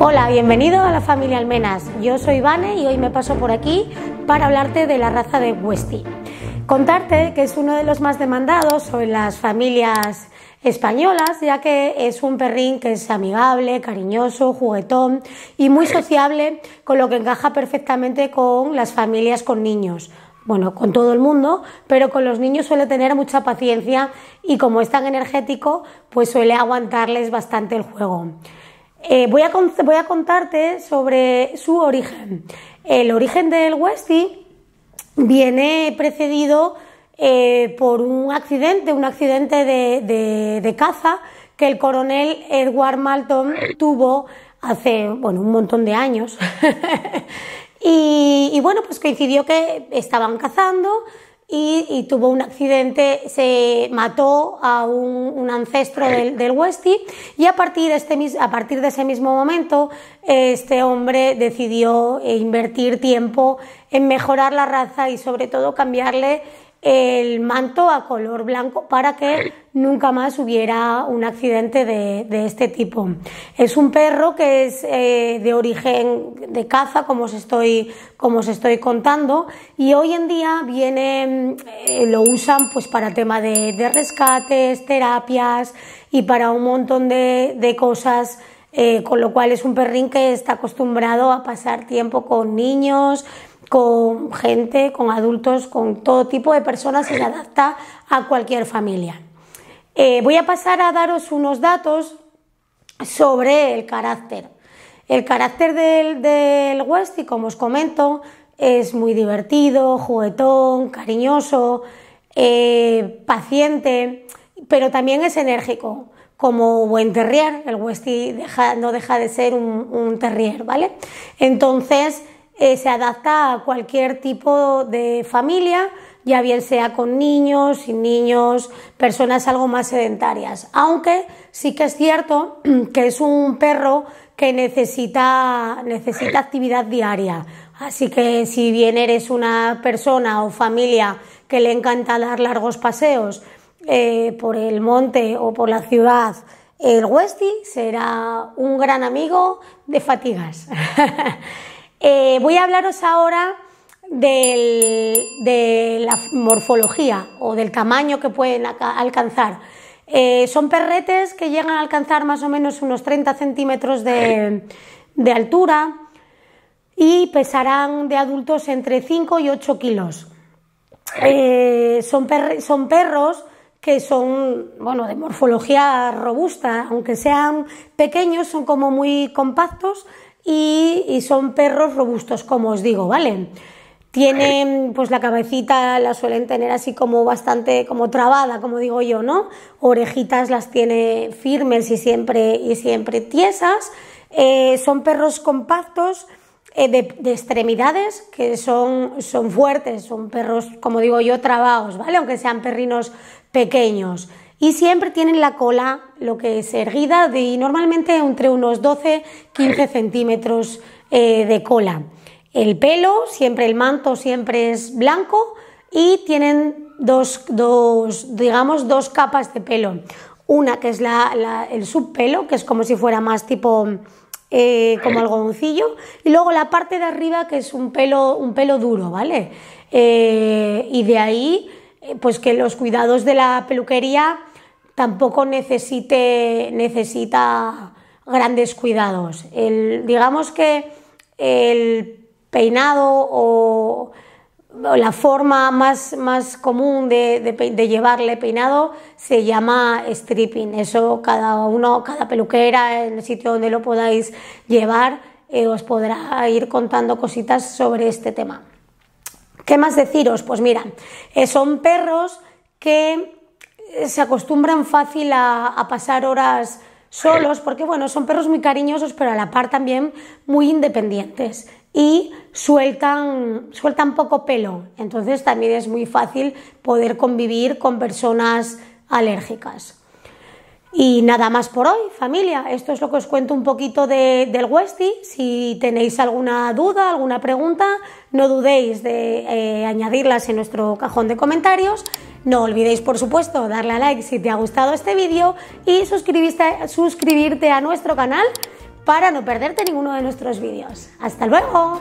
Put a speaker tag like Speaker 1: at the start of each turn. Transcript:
Speaker 1: Hola, bienvenido a la familia Almenas. Yo soy Vane y hoy me paso por aquí para hablarte de la raza de Westie. Contarte que es uno de los más demandados en las familias españolas, ya que es un perrín que es amigable, cariñoso, juguetón y muy sociable, con lo que encaja perfectamente con las familias con niños. Bueno, con todo el mundo, pero con los niños suele tener mucha paciencia y como es tan energético, pues suele aguantarles bastante el juego. Eh, voy, a, contarte sobre su origen. El origen del Westie viene precedido eh, por un accidente, un accidente de, caza que el coronel Edward Malton tuvo hace bueno, un montón de años. y, y bueno, pues coincidió que estaban cazando, y, tuvo un accidente, se mató a un, ancestro del, del, y este a partir de ese mismo momento este hombre decidió invertir tiempo en mejorar la raza y sobre todo cambiarle el manto a color blanco para que nunca más hubiera un accidente de, este tipo. Es un perro que es eh, de origen de caza, como os, estoy, como estoy contando, y hoy en día viene, eh, lo usan pues, para tema de, rescates, terapias y para un montón de, cosas. Eh, con lo cual es un perrín que está acostumbrado a pasar tiempo con niños, con gente, con adultos, con todo tipo de personas y se adapta a cualquier familia. Eh, voy a pasar a daros unos datos sobre el carácter. El carácter del, Westy, como os comento, es muy divertido, juguetón, cariñoso, eh, paciente, pero también es enérgico. Como buen terrier, el Westy no deja de ser un terrier, ¿vale? Entonces, eh, se adapta a cualquier tipo de familia, ya bien sea con niños, sin niños, personas algo más sedentarias. Aunque sí que es cierto que es un perro que necesita, necesita actividad diaria. Así que si bien eres una persona o familia que le encanta dar largos paseos eh, por el monte o por la ciudad, el Westie será un gran amigo de fatigas. Eh, voy a hablaros ahora de la morfología o del tamaño que pueden alcanzar. Eh, son perretes que llegan a alcanzar más o menos unos 30 centímetros de, altura y pesarán de adultos entre 5 y 8 kilos. Eh, son, perros que son, de morfología robusta, aunque sean pequeños, son como muy compactos, y, son perros robustos, como os digo, ¿vale? tienen pues la cabecita la suelen tener así como bastante como trabada como digo yo no orejitas las tiene firmes y siempre y siempre tiesas eh, son perros compactos eh, de, extremidades que son son fuertes son perros como digo yo trabados vale aunque sean perrinos pequeños y siempre tienen la cola, lo que es erguida, de normalmente entre unos 12-15 centímetros eh, de cola. El pelo, siempre el manto, siempre es blanco y tienen dos, dos digamos, dos capas de pelo. Una que es la, el subpelo, que es como si fuera más tipo eh, como algodoncillo, y luego la parte de arriba que es un pelo, un pelo duro, ¿vale? Eh, y de ahí, pues que los cuidados de la peluquería tampoco necesite, necesita grandes cuidados. digamos que el peinado o, la forma más, más común de, llevarle peinado se llama stripping. Eso cada uno, cada peluquera, en el sitio donde lo podáis llevar, eh, os podrá ir contando cositas sobre este tema. ¿Qué más deciros? Pues mira, eh, son perros que se acostumbran fácil a, pasar horas solos, porque bueno, son perros muy cariñosos, pero a la par también muy independientes y sueltan, sueltan poco pelo. Entonces también es muy fácil poder convivir con personas alérgicas. Y nada más por hoy, familia. Esto es lo que os cuento un poquito del Westy. Si tenéis alguna duda, alguna pregunta, no dudéis de eh, añadirlas en nuestro cajón de comentarios. No olvidéis, por supuesto, darle a like si te ha gustado este vídeo y suscribirte a nuestro canal para no perderte ninguno de nuestros vídeos. ¡Hasta luego!